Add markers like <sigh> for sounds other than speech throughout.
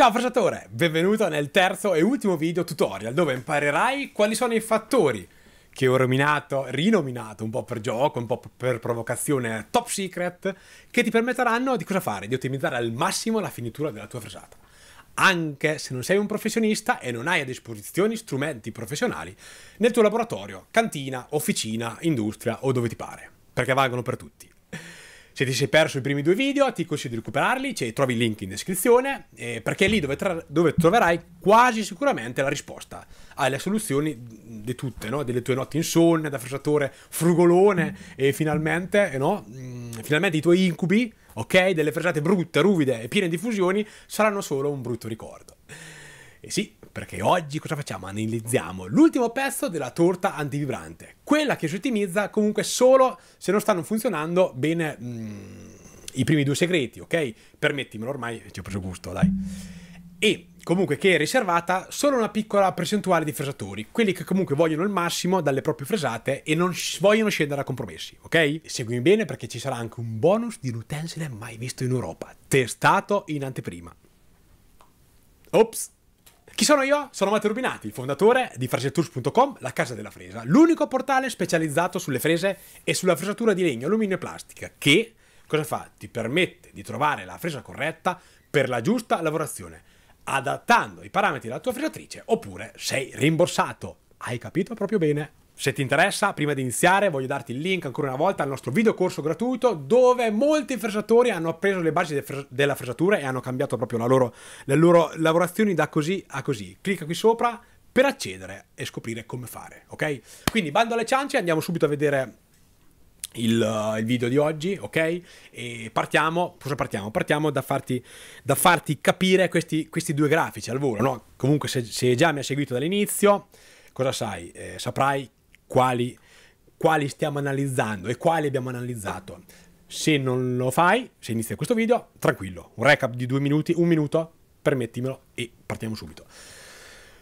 Ciao Fracciatore, benvenuto nel terzo e ultimo video tutorial dove imparerai quali sono i fattori che ho rinominato, rinominato un po' per gioco, un po' per provocazione top secret, che ti permetteranno di cosa fare? Di ottimizzare al massimo la finitura della tua frecciata. Anche se non sei un professionista e non hai a disposizione strumenti professionali nel tuo laboratorio, cantina, officina, industria o dove ti pare, perché valgono per tutti. Se ti sei perso i primi due video, ti consiglio di recuperarli, cioè, trovi il link in descrizione, eh, perché è lì dove, dove, troverai quasi sicuramente la risposta alle soluzioni di tutte, no? delle tue notti insonne, da frusciatore frugolone e finalmente, eh, no? Mm, finalmente i tuoi incubi, ok? Delle frecciate brutte, ruvide e piene di fusioni saranno solo un brutto ricordo. E eh sì, perché oggi cosa facciamo? Analizziamo l'ultimo pezzo della torta antivibrante, quella che si ottimizza comunque solo se non stanno funzionando bene mm, i primi due segreti, ok? Permettimelo, ormai ci ho preso gusto, dai. E comunque che è riservata solo una piccola percentuale di fresatori, quelli che comunque vogliono il massimo dalle proprie fresate e non vogliono scendere a compromessi, ok? Seguimi bene perché ci sarà anche un bonus di un utensile mai visto in Europa, testato in anteprima. Ops! Chi sono io? Sono Matteo Rubinati, il fondatore di frasetours.com, la casa della fresa, l'unico portale specializzato sulle frese e sulla fresatura di legno, alluminio e plastica, che cosa fa? Ti permette di trovare la fresa corretta per la giusta lavorazione, adattando i parametri della tua fresatrice oppure sei rimborsato. Hai capito proprio bene. Se ti interessa, prima di iniziare voglio darti il link ancora una volta al nostro video corso gratuito dove molti fresatori hanno appreso le basi de fres della fresatura e hanno cambiato proprio loro, le loro lavorazioni da così a così. Clicca qui sopra per accedere e scoprire come fare, ok? Quindi bando alle ciance, andiamo subito a vedere il, uh, il video di oggi, ok? E partiamo, cosa partiamo? Partiamo da farti, da farti capire questi, questi, due grafici al volo, no? Comunque se, se già mi hai seguito dall'inizio, cosa sai? Eh, saprai quali, quali stiamo analizzando e quali abbiamo analizzato. Se non lo fai, se inizia questo video, tranquillo, un recap di due minuti, un minuto, permettimelo e partiamo subito.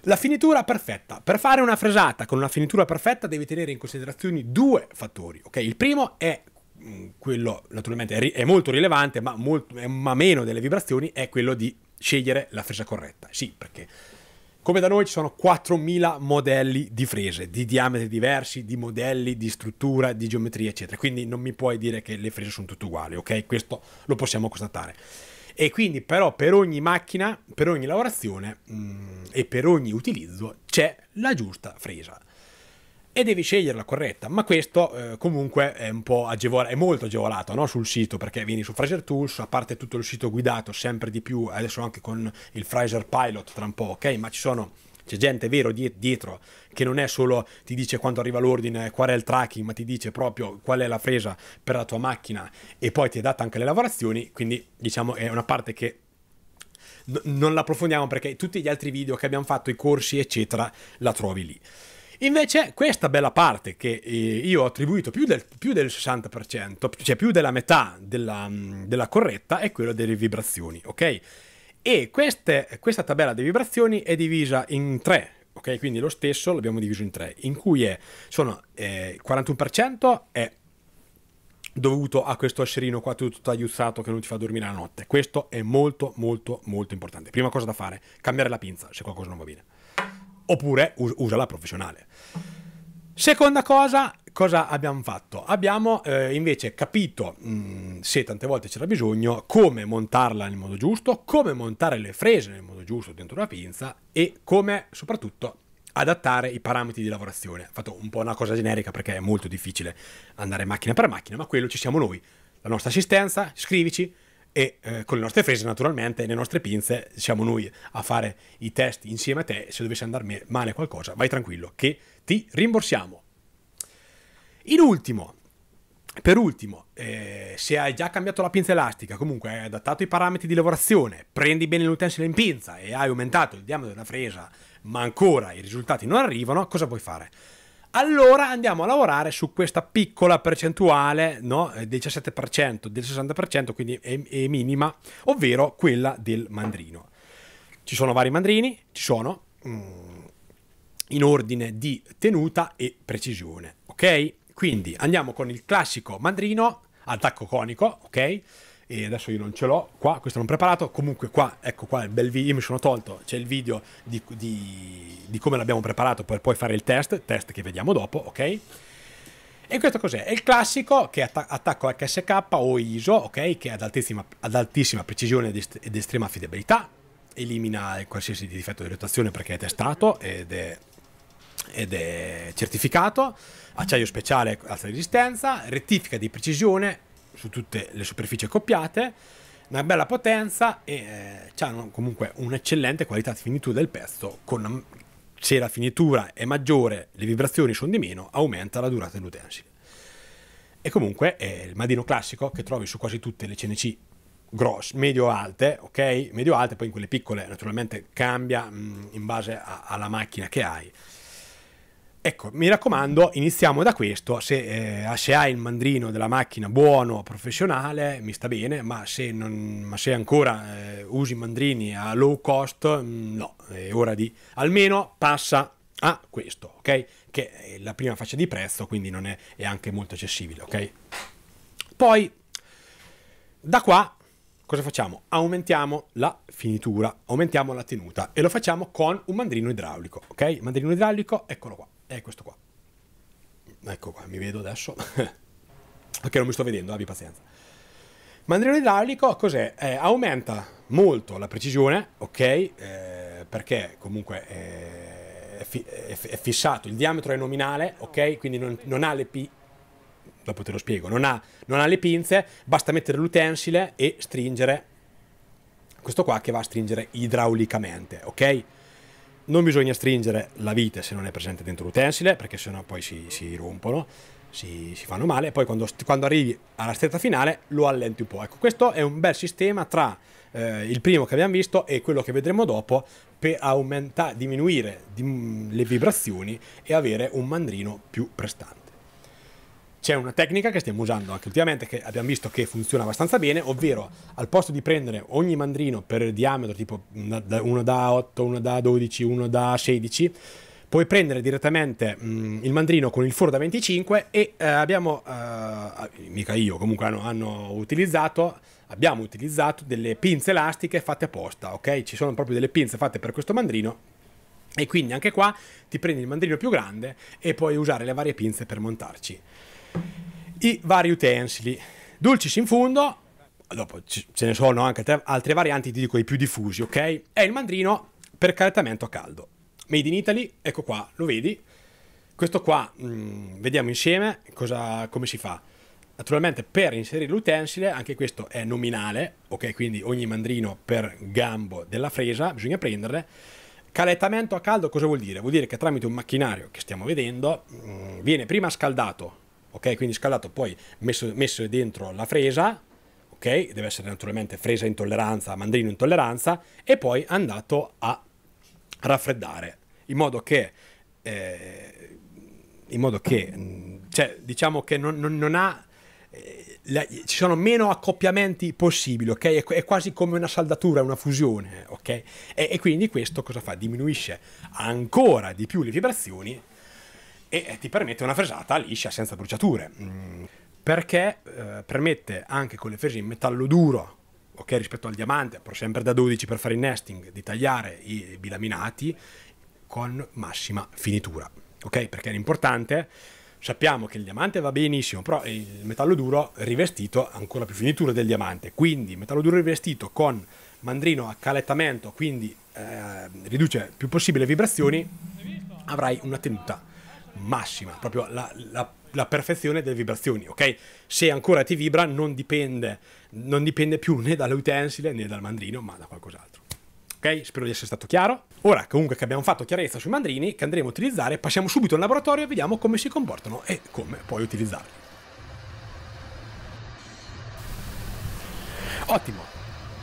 La finitura perfetta. Per fare una fresata con una finitura perfetta devi tenere in considerazione due fattori. Okay? Il primo è mm, quello, naturalmente, è molto rilevante, ma, molto, ma meno delle vibrazioni, è quello di scegliere la fresa corretta. Sì, perché come da noi ci sono 4.000 modelli di frese, di diametri diversi, di modelli, di struttura, di geometria, eccetera. Quindi non mi puoi dire che le frese sono tutte uguali, ok? Questo lo possiamo constatare. E quindi però per ogni macchina, per ogni lavorazione mh, mm, e per ogni utilizzo c'è la giusta fresa e devi scegliere la corretta, ma questo eh, comunque è un po' agevolato, è molto agevolato no? sul sito perché vieni su Fraser Tools, a parte tutto il sito guidato sempre di più, adesso anche con il Fraser Pilot tra un po', ok? Ma ci sono c'è gente vero dietro che non è solo ti dice quando arriva l'ordine, qual è il tracking, ma ti dice proprio qual è la fresa per la tua macchina e poi ti è data anche le lavorazioni, quindi diciamo è una parte che non l'approfondiamo perché tutti gli altri video che abbiamo fatto, i corsi eccetera, la trovi lì. Invece questa bella parte che eh, io ho attribuito più del, più del 60%, cioè più della metà della, mm, della corretta, è quella delle vibrazioni, ok? E queste, questa tabella delle vibrazioni è divisa in tre ok? Quindi lo stesso l'abbiamo diviso in tre, in cui è, sono eh, 41% è dovuto a questo esserino qua tutto tagliuzzato che non ti fa dormire la notte. Questo è molto molto molto importante. Prima cosa da fare, cambiare la pinza se qualcosa non va bene oppure usa la professionale. Seconda cosa, cosa abbiamo fatto? Abbiamo eh, invece capito, mh, mm, se tante volte c'era bisogno, come montarla nel modo giusto, come montare le frese nel modo giusto dentro la pinza e come soprattutto adattare i parametri di lavorazione. Ho fatto un po' una cosa generica perché è molto difficile andare macchina per macchina, ma quello ci siamo noi. La nostra assistenza, scrivici, e eh, con le nostre frese naturalmente, le nostre pinze, siamo noi a fare i test insieme a te, se dovesse andare male qualcosa vai tranquillo che ti rimborsiamo. In ultimo, per ultimo, eh, se hai già cambiato la pinza elastica, comunque hai adattato i parametri di lavorazione, prendi bene l'utensile in pinza e hai aumentato il diametro della fresa, ma ancora i risultati non arrivano, cosa puoi fare? allora andiamo a lavorare su questa piccola percentuale, no? 17%, eh, del 60%, quindi è, è minima, ovvero quella del mandrino. Ci sono vari mandrini, ci sono mm, in ordine di tenuta e precisione, ok? Quindi andiamo con il classico mandrino, attacco conico, ok? e adesso io non ce l'ho qua, questo non preparato, comunque qua, ecco qua il bel video, io mi sono tolto, c'è il video di, di, di come l'abbiamo preparato per poi fare il test, test che vediamo dopo, ok? E questo cos'è? È il classico che atta attacco HSK o ISO, ok? Che è ad altissima, ad altissima precisione ed, est ed estrema affidabilità, elimina qualsiasi difetto di rotazione perché è testato ed è, ed è certificato, acciaio speciale alta resistenza, rettifica di precisione, su tutte le superfici accoppiate, una bella potenza e eh, hanno comunque un'eccellente qualità di finitura del pezzo con mm, se la finitura è maggiore, le vibrazioni sono di meno, aumenta la durata dell'utensile. E comunque è il madino classico che trovi su quasi tutte le CNC grosse, medio-alte, ok? Medio-alte, poi in quelle piccole naturalmente cambia mh, mm, in base a, alla macchina che hai. Ecco, mi raccomando, iniziamo da questo. Se, eh, se, hai il mandrino della macchina buono, professionale, mi sta bene, ma se, non, ma se ancora eh, usi mandrini a low cost, mm, no, è ora di almeno passa a questo, ok? Che è la prima faccia di prezzo, quindi non è, è anche molto accessibile, ok? Poi da qua cosa facciamo? Aumentiamo la finitura, aumentiamo la tenuta e lo facciamo con un mandrino idraulico, ok? mandrino idraulico, eccolo qua, è questo qua. Ecco qua, mi vedo adesso. <laughs> ok, non mi sto vedendo, abbi pazienza. Mandrino idraulico cos'è? Eh, aumenta molto la precisione, ok? Eh, perché comunque eh, è, fi è, fissato, il diametro è nominale, ok? Quindi non, non ha le P dopo te lo spiego, non ha, non ha le pinze, basta mettere l'utensile e stringere questo qua che va a stringere idraulicamente, ok? Non bisogna stringere la vite se non è presente dentro l'utensile, perché sennò poi si, si rompono, si, si, fanno male. Poi quando, quando, arrivi alla stretta finale lo allenti un po'. Ecco, questo è un bel sistema tra eh, il primo che abbiamo visto e quello che vedremo dopo per aumentare, diminuire dim, le vibrazioni e avere un mandrino più prestante c'è una tecnica che stiamo usando anche ultimamente, che abbiamo visto che funziona abbastanza bene, ovvero al posto di prendere ogni mandrino per diametro, tipo uno da 8, uno da 12, uno da 16, puoi prendere direttamente mh, mm, il mandrino con il foro da 25 e eh, abbiamo, eh, mica io, comunque hanno, hanno, utilizzato, abbiamo utilizzato delle pinze elastiche fatte apposta, ok? Ci sono proprio delle pinze fatte per questo mandrino e quindi anche qua ti prendi il mandrino più grande e puoi usare le varie pinze per montarci i vari utensili. Dulcis in fondo, dopo ce ne sono anche altre varianti, ti dico i più diffusi, ok? È il mandrino per calentamento a caldo. Made in Italy, ecco qua, lo vedi? Questo qua, mh, mm, vediamo insieme cosa, come si fa. Naturalmente per inserire l'utensile, anche questo è nominale, ok? Quindi ogni mandrino per gambo della fresa, bisogna prenderle. Calettamento a caldo cosa vuol dire? Vuol dire che tramite un macchinario che stiamo vedendo mh, mm, viene prima scaldato ok? Quindi scaldato, poi messo, messo dentro la fresa, ok? Deve essere naturalmente fresa intolleranza, mandrino intolleranza, e poi andato a raffreddare, in modo che... Eh, in modo che, cioè, diciamo che non, non, non ha... Eh, la, ci sono meno accoppiamenti possibili, ok? È, è, quasi come una saldatura, una fusione, ok? E, e quindi questo cosa fa? Diminuisce ancora di più le vibrazioni e eh, ti permette una fresata liscia senza bruciature. Mm. perché eh, permette anche con le fresi in metallo duro, ok, rispetto al diamante, però sempre da 12 per fare il nesting, di tagliare i bilaminati con massima finitura, ok? Perché è importante sappiamo che il diamante va benissimo, però il metallo duro rivestito ha ancora più finitura del diamante, quindi metallo duro rivestito con mandrino a calettamento, quindi eh, riduce più possibile le vibrazioni, avrai una tenuta massima, proprio la, la, la, perfezione delle vibrazioni, ok? Se ancora ti vibra non dipende, non dipende più né dall'utensile né dal mandrino, ma da qualcos'altro. Ok? Spero di essere stato chiaro. Ora, comunque che abbiamo fatto chiarezza sui mandrini che andremo a utilizzare, passiamo subito al laboratorio e vediamo come si comportano e come puoi utilizzarli. Ottimo!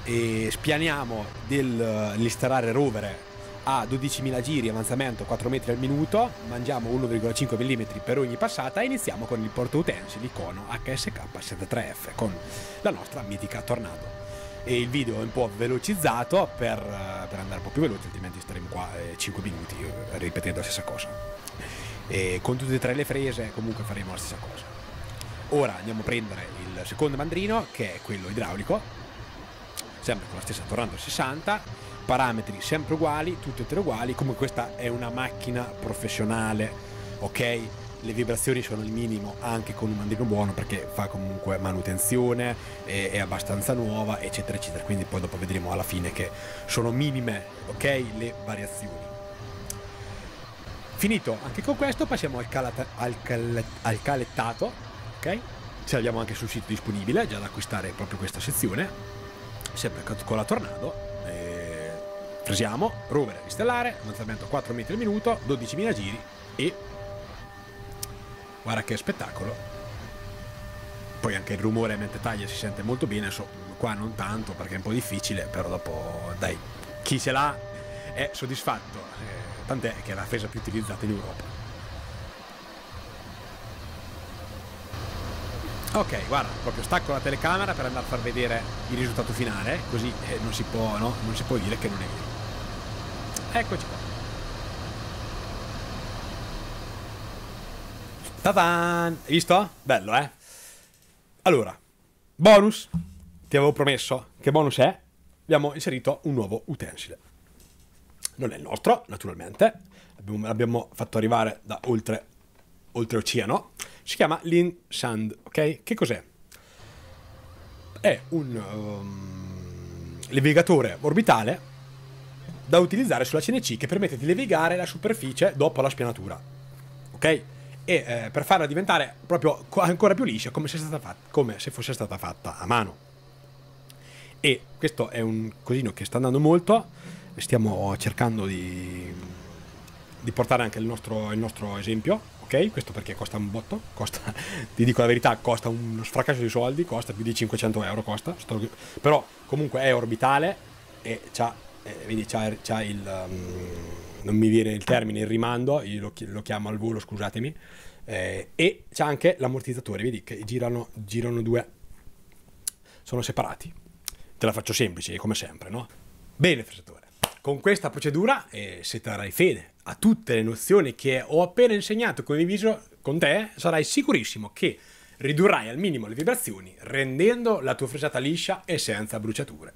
E spianiamo del eh, rovere a 12.000 giri, avanzamento 4 metri al minuto, mangiamo 1,5 mm per ogni passata e iniziamo con il porto utensili Kono HSK73F con la nostra mitica Tornado. E il video è un po' velocizzato per, eh, per andare un po' più veloce, altrimenti staremo qua 5 eh, minuti eh, ripetendo la stessa cosa. E con tutte e tre le frese comunque faremo la stessa cosa. Ora andiamo a prendere il secondo mandrino che è quello idraulico, sempre con la stessa Tornado 60 parametri sempre uguali, tutte e tre uguali, comunque questa è una macchina professionale, ok? Le vibrazioni sono il minimo anche con un mandino buono perché fa comunque manutenzione, è, è, abbastanza nuova, eccetera, eccetera. Quindi poi dopo vedremo alla fine che sono minime, ok? Le variazioni. Finito anche con questo, passiamo al, calata, al, cal, al calettato, ok? Ce l'abbiamo anche sul sito disponibile, già da acquistare proprio questa sezione, sempre con la Tornado Fresiamo, rovere stellare, avanzamento 4 metri al minuto, 12.000 giri e... Guarda che spettacolo. Poi anche il rumore mentre taglia si sente molto bene, so, qua non tanto perché è un po' difficile, però dopo dai, chi ce l'ha è soddisfatto, eh, tant'è che è la fresa più utilizzata in Europa. Ok, guarda, proprio stacco la telecamera per andare a far vedere il risultato finale, così eh, non, si può, no? non si può dire che non è vero. Eccoci qua. ta Hai Visto? Bello, eh? Allora, bonus. Ti avevo promesso che bonus è. Abbiamo inserito un nuovo utensile. Non è il nostro, naturalmente. L'abbiamo fatto arrivare da oltre, oltre oceano. Si chiama Lean Sand, ok? Che cos'è? È un um, levigatore orbitale da utilizzare sulla CNC che permette di levigare la superficie dopo la spianatura. Ok? E eh, per farla diventare proprio ancora più liscia come se, fatta, come se fosse stata fatta a mano. E questo è un cosino che sta andando molto, stiamo cercando di, di portare anche il nostro, il nostro esempio ok? Questo perché costa un botto, costa, <laughs> ti dico la verità, costa uno sfracasso di soldi, costa più di 500 euro, costa, però comunque è orbitale e c'ha eh, vedi c'ha, il... Um, non mi viene il termine, il rimando, io lo, lo chiamo al volo, scusatemi, eh, e c'è anche l'ammortizzatore, vedi che girano, girano due, sono separati. Te la faccio semplice, come sempre, no? Bene, fregatore. Con questa procedura, eh, se darai fede a tutte le nozioni che ho appena insegnato e condiviso con te, sarai sicurissimo che ridurrai al minimo le vibrazioni, rendendo la tua fresata liscia e senza bruciature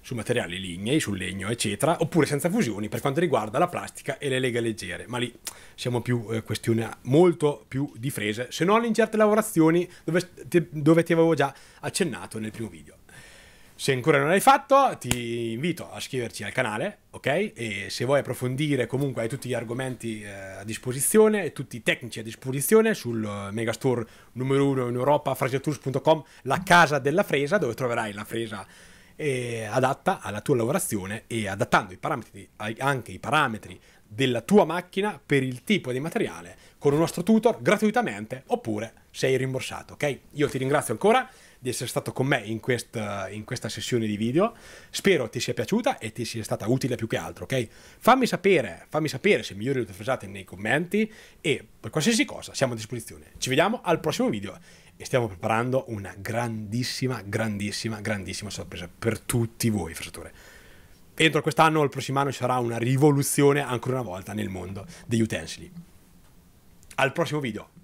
su materiali lignei, sul legno, eccetera, oppure senza fusioni per quanto riguarda la plastica e le leghe leggere, ma lì siamo più eh, questione molto più di frese, se non in certe lavorazioni dove, te, dove ti avevo già accennato nel primo video. Se ancora non l'hai fatto, ti invito a iscriverci al canale, ok? E se vuoi approfondire, comunque hai tutti gli argomenti eh, a disposizione, tutti i tecnici a disposizione sul eh, megastore numero uno in Europa, frasetours.com, la casa della fresa, dove troverai la fresa eh, adatta alla tua lavorazione e adattando i parametri, anche i parametri della tua macchina per il tipo di materiale con un nostro tutor gratuitamente oppure sei rimborsato, ok? Io ti ringrazio ancora di essere stato con me in questa, in questa sessione di video. Spero ti sia piaciuta e ti sia stata utile più che altro, ok? Fammi sapere, fammi sapere se migliori le tue frasate nei commenti e per qualsiasi cosa siamo a disposizione. Ci vediamo al prossimo video e stiamo preparando una grandissima, grandissima, grandissima sorpresa per tutti voi, fratelli. Entro quest'anno o il prossimo anno ci sarà una rivoluzione ancora una volta nel mondo degli utensili. Al prossimo video.